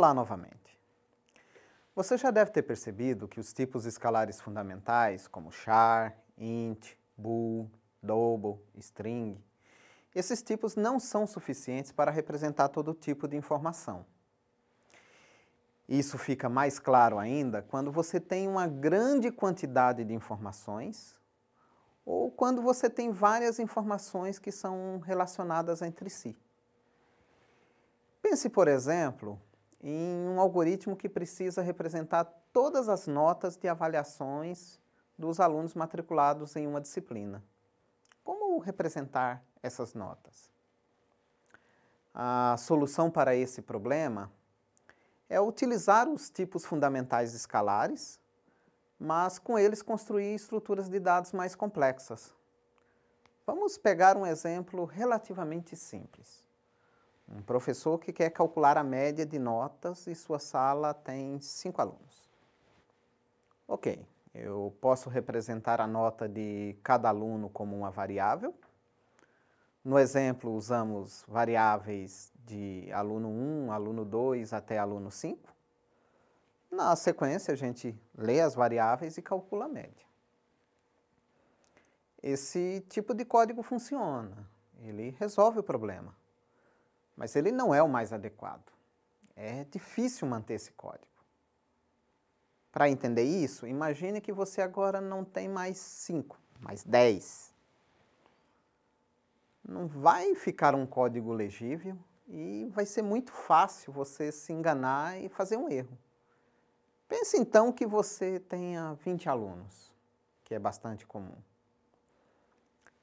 Olá novamente. Você já deve ter percebido que os tipos escalares fundamentais, como char, int, bool, double, string, esses tipos não são suficientes para representar todo tipo de informação. Isso fica mais claro ainda quando você tem uma grande quantidade de informações ou quando você tem várias informações que são relacionadas entre si. Pense, por exemplo, em um algoritmo que precisa representar todas as notas de avaliações dos alunos matriculados em uma disciplina. Como representar essas notas? A solução para esse problema é utilizar os tipos fundamentais escalares, mas com eles construir estruturas de dados mais complexas. Vamos pegar um exemplo relativamente simples. Um professor que quer calcular a média de notas e sua sala tem cinco alunos. Ok, eu posso representar a nota de cada aluno como uma variável. No exemplo, usamos variáveis de aluno 1, aluno 2 até aluno 5. Na sequência, a gente lê as variáveis e calcula a média. Esse tipo de código funciona, ele resolve o problema mas ele não é o mais adequado. É difícil manter esse código. Para entender isso, imagine que você agora não tem mais 5, mais 10. Não vai ficar um código legível e vai ser muito fácil você se enganar e fazer um erro. Pense então que você tenha 20 alunos, que é bastante comum.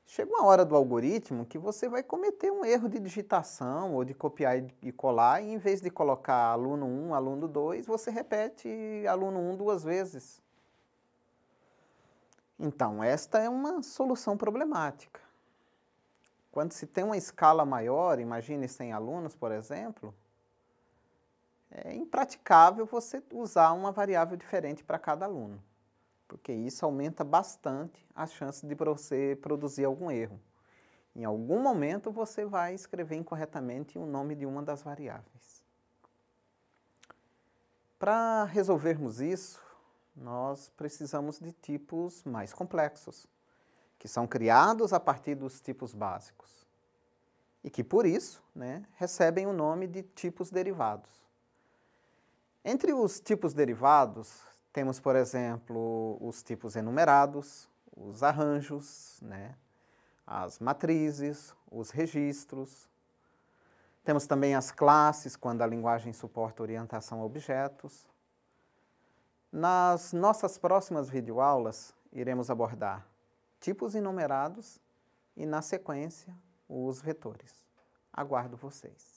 Chega uma hora do algoritmo que você vai cometer um erro de digitação ou de copiar e colar, e em vez de colocar aluno 1, aluno 2, você repete aluno 1 duas vezes. Então, esta é uma solução problemática. Quando se tem uma escala maior, imagine 100 alunos, por exemplo, é impraticável você usar uma variável diferente para cada aluno porque isso aumenta bastante as chances de você produzir algum erro. Em algum momento você vai escrever incorretamente o nome de uma das variáveis. Para resolvermos isso, nós precisamos de tipos mais complexos, que são criados a partir dos tipos básicos e que, por isso, né, recebem o nome de tipos derivados. Entre os tipos derivados temos, por exemplo, os tipos enumerados, os arranjos, né? as matrizes, os registros. Temos também as classes, quando a linguagem suporta orientação a objetos. Nas nossas próximas videoaulas, iremos abordar tipos enumerados e, na sequência, os vetores. Aguardo vocês.